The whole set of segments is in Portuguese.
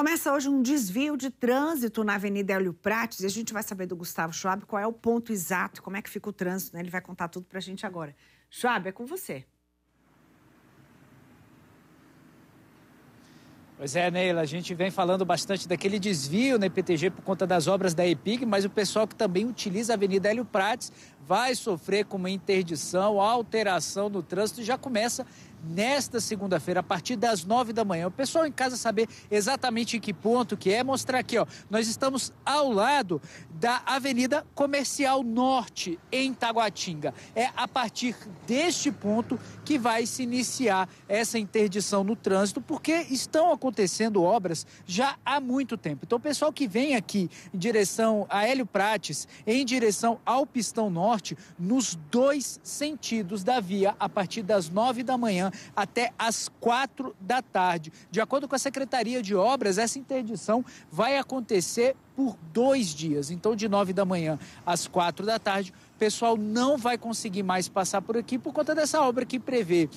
Começa hoje um desvio de trânsito na Avenida Hélio Prates e a gente vai saber do Gustavo Schwab qual é o ponto exato, como é que fica o trânsito, né? Ele vai contar tudo para a gente agora. Schwab, é com você. Pois é, Neila, a gente vem falando bastante daquele desvio na IPTG por conta das obras da EPIG, mas o pessoal que também utiliza a Avenida Hélio Prates vai sofrer com uma interdição, alteração no trânsito, e já começa nesta segunda-feira, a partir das nove da manhã. O pessoal em casa saber exatamente em que ponto que é, mostrar aqui, ó. Nós estamos ao lado da Avenida Comercial Norte, em Taguatinga. É a partir deste ponto que vai se iniciar essa interdição no trânsito, porque estão acontecendo obras já há muito tempo. Então, o pessoal que vem aqui em direção a Hélio Prates, em direção ao Pistão Norte, Norte nos dois sentidos da via a partir das 9 da manhã até as quatro da tarde. De acordo com a Secretaria de Obras, essa interdição vai acontecer por dois dias. Então, de 9 da manhã às quatro da tarde, o pessoal não vai conseguir mais passar por aqui por conta dessa obra que prevê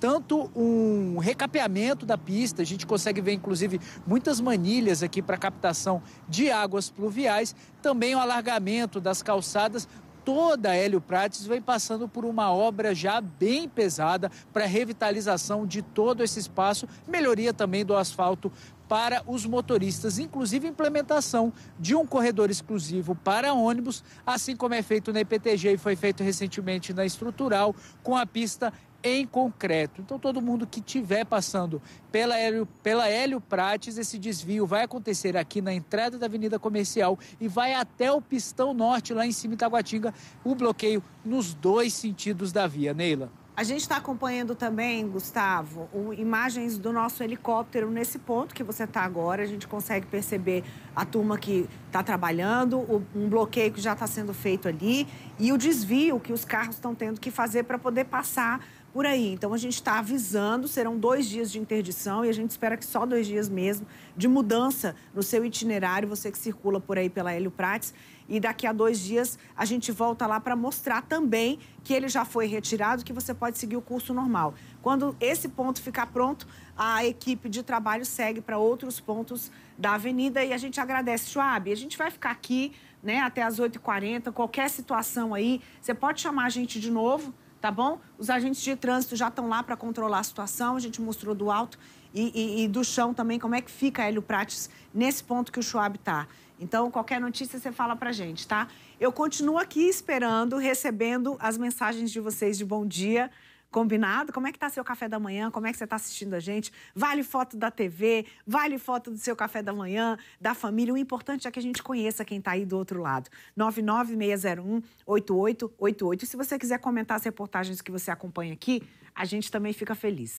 tanto um recapeamento da pista, a gente consegue ver inclusive muitas manilhas aqui para captação de águas pluviais, também o alargamento das calçadas toda a Hélio Prates vem passando por uma obra já bem pesada para revitalização de todo esse espaço, melhoria também do asfalto para os motoristas, inclusive implementação de um corredor exclusivo para ônibus, assim como é feito na IPTG e foi feito recentemente na estrutural, com a pista em concreto. Então, todo mundo que estiver passando pela Hélio, pela Hélio Prates, esse desvio vai acontecer aqui na entrada da Avenida Comercial e vai até o Pistão Norte, lá em cima de Itaguatinga, o bloqueio nos dois sentidos da via. Neila. A gente está acompanhando também, Gustavo, o, imagens do nosso helicóptero nesse ponto que você está agora. A gente consegue perceber a turma que está trabalhando, o, um bloqueio que já está sendo feito ali e o desvio que os carros estão tendo que fazer para poder passar por aí. Então a gente está avisando, serão dois dias de interdição e a gente espera que só dois dias mesmo de mudança no seu itinerário, você que circula por aí pela Hélio Prates. E daqui a dois dias a gente volta lá para mostrar também que ele já foi retirado, que você pode seguir o curso normal. Quando esse ponto ficar pronto, a equipe de trabalho segue para outros pontos da avenida e a gente agradece, Schwab. A gente vai ficar aqui né, até as 8h40, qualquer situação aí, você pode chamar a gente de novo tá bom? Os agentes de trânsito já estão lá para controlar a situação, a gente mostrou do alto e, e, e, do chão também como é que fica a Hélio Prates nesse ponto que o Schwab está. Então, qualquer notícia você fala para gente, tá? Eu continuo aqui esperando, recebendo as mensagens de vocês de bom dia. Combinado? Como é que tá seu café da manhã? Como é que você está assistindo a gente? Vale foto da TV, vale foto do seu café da manhã, da família. O importante é que a gente conheça quem está aí do outro lado. 99601-8888. E se você quiser comentar as reportagens que você acompanha aqui, a gente também fica feliz.